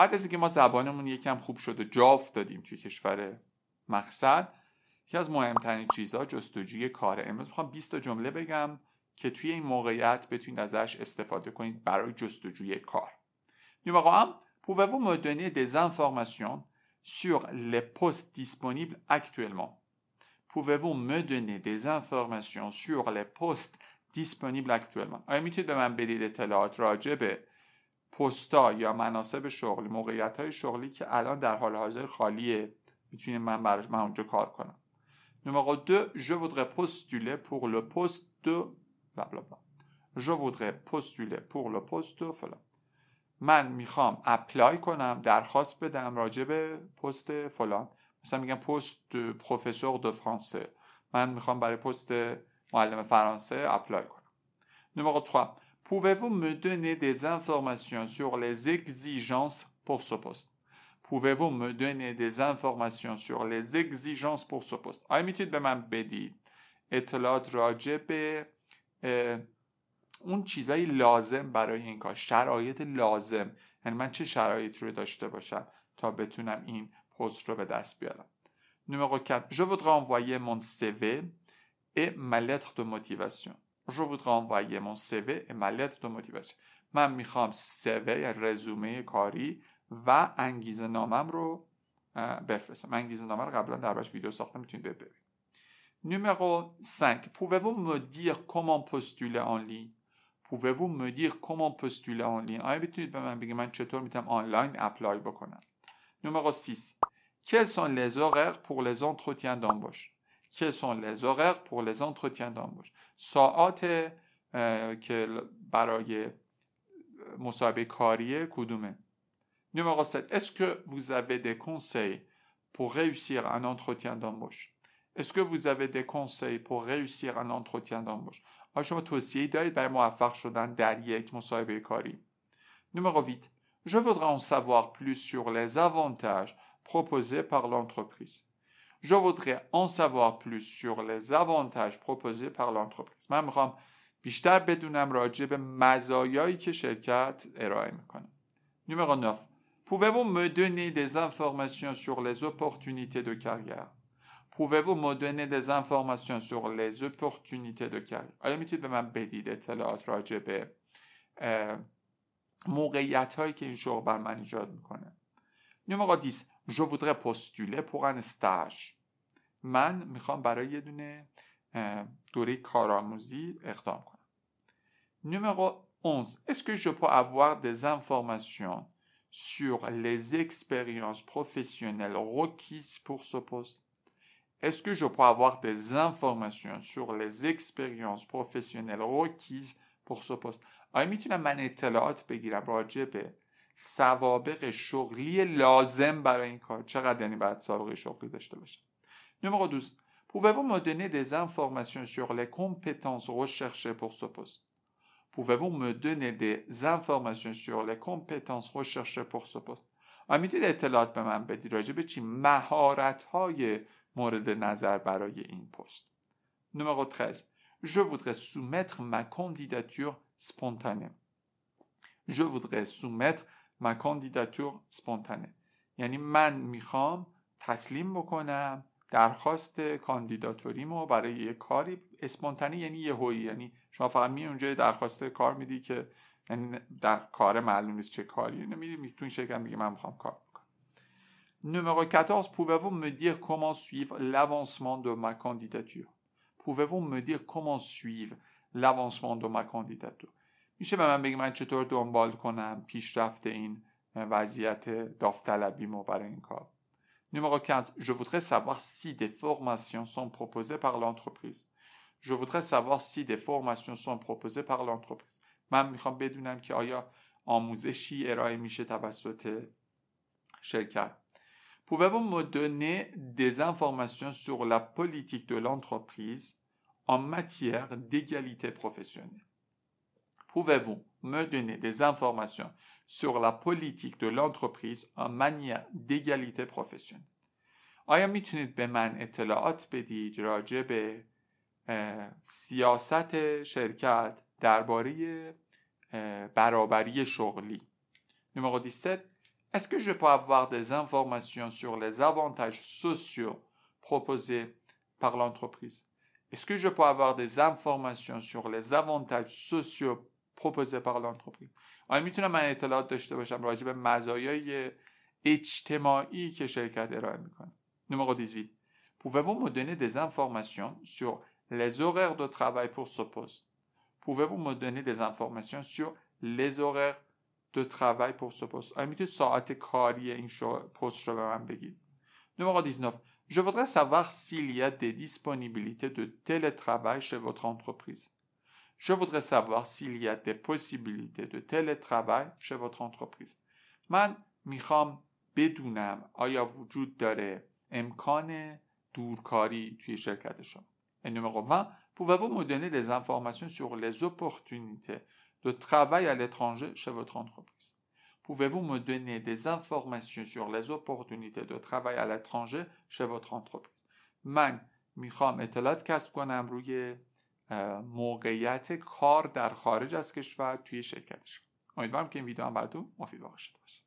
بعد از اینکه ما زبانمون یکم خوب شده جا افتادیم توی کشور مقصد یکی از مهمترین چیزها جستجوی کار امروز میخوام 20 تا جمله بگم که توی این موقعیت بتونید ازش استفاده کنید برای جستجوی کار Numéro pouvez-vous me donner des informations sur les postes disponibles actuellement Pouvez-vous me donner des informations sur les postes disponibles actuellement آیا میتونید به من بدید اطلاعات راجبه. پستا یا مناسب شغلی موقعیت های شغلی که الان در حال حاضر خالیه میتونیم من برای من اونجا کار کنم نمره دو، je voudrais postuler pour le poste de blablabla je voudrais postuler pour le poste de فلان من میخوام اپلای کنم درخواست بدم راجع به پست فلان مثلا میگم پست پروفسور دو فرانسه من میخوام برای پست معلم فرانسه اپلای کنم نمره 3 Pouvez-vous me donner des informations sur les exigences pour ce poste? Pouvez-vous me donner des informations sur les exigences pour ce poste؟ آیا euh, be به من بدید اطلاعات راجع un اون چیزایی لازم برای این کار شرایط لازم یعنی من چه شرایطی رو داشته باشم تا بتونم این پست رو به دست بیارم Numéro 4. Je voudrais envoyer mon CV et ma lettre de motivation. je voudrais envoyer mon CV et ma lettre de motivation من میخوام CV یا رزومه کاری و انگیزه نامم رو بفرستم انگیزه نامه رو قبلا در بحث ویدیو ساختم میتونید ببینید Numéro 5. Pouvez-vous me dire comment postuler en ligne Pouvez-vous me dire comment postuler en ligne آیا بتونید به من بگید من چطور میتونم آنلاین اپلای بکنم Numéro 6. Quels sont les horaires pour les entretiens d'embauche quels sont les horaires pour les entretiens d'embauche ساعات که euh, برای euh, مصاحبه کاری کدومه Numéro 7. Est-ce que vous avez des conseils pour réussir un entretien d'embauche Est-ce que vous avez des conseils pour réussir un entretien d'embauche آیا ah, Numéro 8. Je voudrais en savoir plus sur les avantages proposés par l'entreprise. je voudrais en savoir plus sur les avantages proposés par l'entreprise من میخوام بیشتر بدونم راجع به مزایایی که شرکت ارائه میکنه numéro 9 Pouvez-vous me donner des informations sur les opportunités de carrière Pouvez-vous me donner des informations sur les opportunités de carrière آیا میتونید به من بدید اطلاعات راجع به موقعیت هایی که این شغل بر من ایجاد میکنه Numéro 10. Je voudrais postuler pour un stage. Man, دوره کارآموزی Numéro 11. Est-ce que je peux avoir des informations sur les expériences professionnelles requises pour ce poste? Est-ce que je peux avoir des informations sur les expériences professionnelles requises pour ce poste؟ سوابق شغلی لازم برای این کار چقدر یعنی باید سابقه شغلی داشته baشه Numéro 12. Pouvez-vous me donner des informations sur les compétences recherchées pour ce poste Pouvez-vous me donner des informations sur les compétences recherchées pour ce poste میتونید اطلاعات به من بدی راجع به چی مهارت های مورد نظر برای این post نمره 13 Je voudrais soumettre ma candidature spontanée Je voudrais soumettre ما کاندیداتور سپونتانه یعنی من میخوام تسلیم بکنم درخواست کاندیداتوریمو برای یه کاری اسپونتانه یعنی یهویی یعنی شما فقط می اونجا درخواست کار میدی که یعنی در کار معلوم نیست چه کاری نمیری تو این شکل میگه من میخوام کار بکنم Numéro 14, pouvez-vous me dire comment suivre l'avancement de ma candidature Pouvez-vous me dire comment suivre l'avancement de ma candidature میشه به من بگی من چطور دنبال کنم پیشرفت این وضعیت ما برای این کار Numéro 15. Je voudrais savoir si des formations sont proposées par l'entreprise. Je voudrais savoir si des formations sont proposées par l'entreprise. من میخوام بدونم که آیا آموزشی ارائه میشه توسط شرکت. Pouvez-vous me donner des informations sur la politique de l'entreprise en matière d'égalité professionnelle Pouvez-vous me donner des informations sur la politique de l'entreprise en manière d'égalité professionnelle? آیا میتونید به من اطلاعات بدید راجع به سیاست شرکت درباره برابری شغلی Numéro 17 Est-ce que je peux avoir des informations sur les avantages sociaux proposés par l'entreprise Est-ce que je peux avoir des informations sur les avantages sociaux پروپوزه par آیا میتونم من اطلاعات داشته باشم راجع به مزایای اجتماعی که شرکت ارائه میکنه نمره 18 Pouvez-vous me donner des informations sur les horaires de travail pour ce poste Pouvez-vous me donner des informations sur les horaires de travail pour ce poste آیا میتونید ساعت کاری این پست رو به من بگید نمره 19 Je voudrais savoir s'il y a des disponibilités de télétravail chez votre entreprise. Je voudrais savoir s'il y a des possibilités de télétravail chez votre entreprise. من میخوام بدونم آیا وجود داره دورکاری Et numéro 20, pouvez-vous me donner des informations sur les opportunités de travail à l'étranger chez votre entreprise Pouvez-vous me donner des informations sur les opportunités de travail à l'étranger chez votre entreprise من میخوام اطلاعات کسب کنم روی موقعیت کار در خارج از کشور توی شرکتش امیدوارم که این ویدیو هم براتون مفید واقع شده باشه